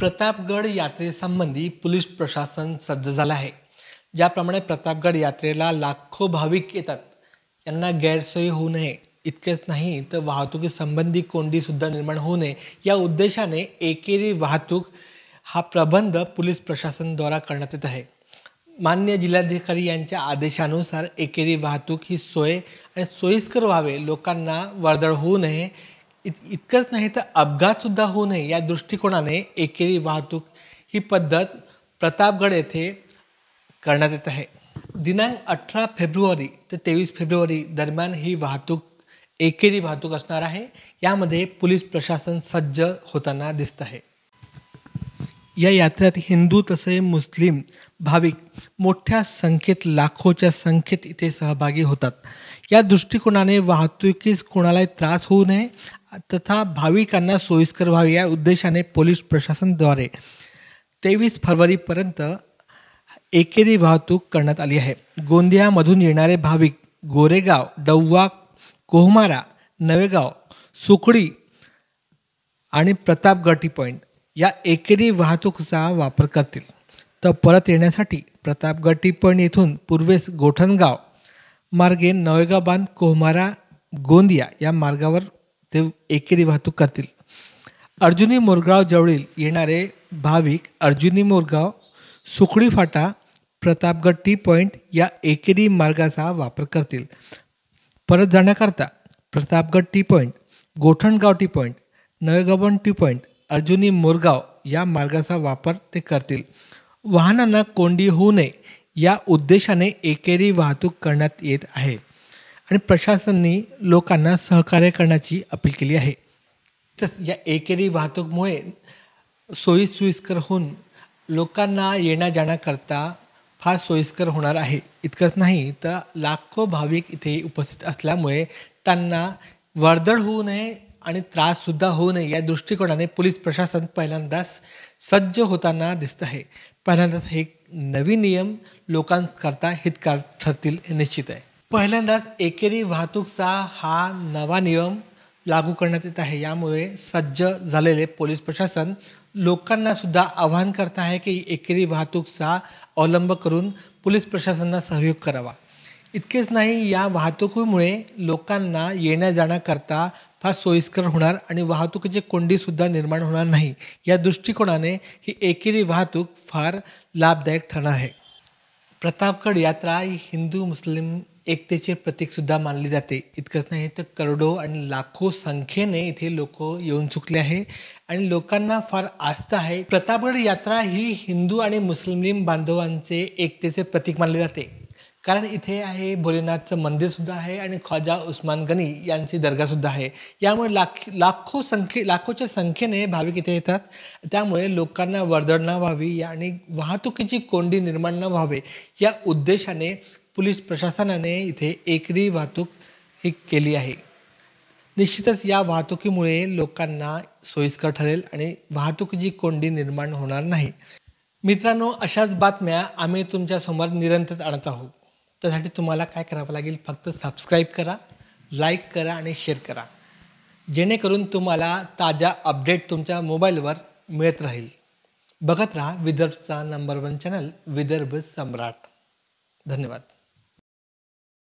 Pratapgad यात्रेसंबंधी police प्रशासन सज्ज झालं आहे ज्याप्रमाणे प्रतापगड यात्रेला लाखो भाविक येतात यांना गैरसोयी होऊ नये इतकेच नाही तर वाहतुकीसंबंधी कोंडीसुद्धा निर्माण होऊ नये या उद्देशाने एकेरी वाहतूक हा प्रबंध पोलीस प्रशासनद्वारा करण्यात येत आहे मान्य जिल्हाधिकारी यांच्या आदेशानुसार एकेरी वाहतूक ही सोय आणि सोयीस्कर व्हावे लोकांना वर्दळ होऊ नये इत इतकंच नाही तर अपघातसुद्धा होऊ नये या दृष्टिकोनाने एकेरी वाहतूक ही पद्धत प्रतापगड येथे करण्यात येत आहे दिनांक अठरा फेब्रुवारी ते तेवीस फेब्रुवारी दरम्यान ही वाहतूक एकेरी वाहतूक असणार आहे यामध्ये पोलीस प्रशासन सज्ज होताना दिसत आहे या यात्रेत हिंदू तसे मुस्लिम भाविक मोठ्या संख्येत लाखोच्या संख्येत इथे सहभागी होतात या दृष्टिकोनाने वाहतुकीस कोणालाही त्रास होऊ नये तथा भाविकांना सोयीस्कर व्हावी या उद्देशाने पोलीस प्रशासनद्वारे तेवीस फरवरीपर्यंत एकेरी वाहतूक करण्यात आली आहे गोंदियामधून येणारे भाविक गोरेगाव डव्वा कोहमारा नवेगाव सुकडी आणि प्रतापगटी पॉईंट या एकेरी वाहतूकचा वापर करतील तर परत येण्यासाठी प्रतापगड पॉईंट येथून पूर्वेस गोठणगाव मार्गे नवेगाव बांध कोहमारा गोंदिया या मार्गावर ते एकेरी वाहतूक करतील अर्जुनी मोरगाव जवळील येणारे भाविक अर्जुनी मोरगाव सुकडी फाटा प्रतापगड टी पॉईंट या एकेरी मार्गाचा वापर करतील परत जाण्याकरता Pratapgad T point Gothangaon T point Nalgavan T point Arjuni Morgaon या मार्गाचा वापर ते करतील वाहनांना कोंडी होऊ नये या उद्देशाने एकेरी वाहतूक करण्यात येत आहे आणि प्रशासनाने लोकांना सहकार्य करण्याची अपील केली आहे तस या एकेरी वाहतूकमुळे सोयी होऊन लोकांना येण्या जाण्याकरता फार सोयीस्कर होणार आहे इतकंच नाही तर लाखो भाविक इथे उपस्थित असल्यामुळे त्यांना वर्दळ होऊ नये आणि त्राससुद्धा होऊ नये या दृष्टिकोनाने पोलीस प्रशासन पहिल्यांदाच सज्ज होताना दिसत आहे पहिल्यांदाच हे नवीन नियम लोकांकरता हितकार ठरतील निश्चित आहे पहिल्यांदाच एकेरी वाहतूकचा हा नवा नियम लागू करण्यात येत आहे यामुळे सज्ज झालेले पोलीस प्रशासन लोकांना सुद्धा आवाहन करत आहे की एकेरी वाहतूकचा अवलंब करून पोलीस प्रशासनाला सहयोग करावा इतकेच नाही या वाहतुकीमुळे लोकांना येण्या जाण्याकरता फार सोयीस्कर होणार आणि वाहतुकीची कोंडीसुद्धा निर्माण होणार नाही या दृष्टिकोनाने ही एकेरी वाहतूक फार लाभदायक ठरणार आहे प्रतापगड यात्रा ही हिंदू मुस्लिम एकतेचे प्रतीकसुद्धा मानले जाते इतकंच नाही तर करोडो आणि लाखो संख्येने इथे लोक येऊन चुकले आहे आणि लोकांना फार आस्था आहे प्रतापगड यात्रा ही हिंदू आणि मुस्लिम बांधवांचे एकतेचे प्रतीक मानले जाते कारण इथे आहे भोलेनाथचं मंदिरसुद्धा आहे आणि ख्वाजा उस्मान गनी यांची दर्गासुद्धा आहे यामुळे लाख लाखो संख्ये लाखोच्या संख्येने भाविक इथे येतात त्यामुळे लोकांना वर्दळ न व्हावी आणि वाहतुकीची कोंडी निर्माण न व्हावे या उद्देशाने पोलीस प्रशासनाने इथे एकरी वाहतूक ही केली आहे निश्चितच या वाहतुकीमुळे लोकांना सोयीस्कर ठरेल आणि वाहतुकीची कोंडी निर्माण होणार नाही मित्रांनो अशाच बातम्या आम्ही तुमच्यासमोर निरंतर आणत आहोत त्यासाठी तुम्हाला काय करावं लागेल फक्त सबस्क्राईब करा लाईक करा आणि शेअर करा जेणेकरून तुम्हाला ताज्या अपडेट तुमच्या मोबाईलवर मिळत राहील बघत राहा विदर्भचा number one channel Vidarbha Samrat धन्यवाद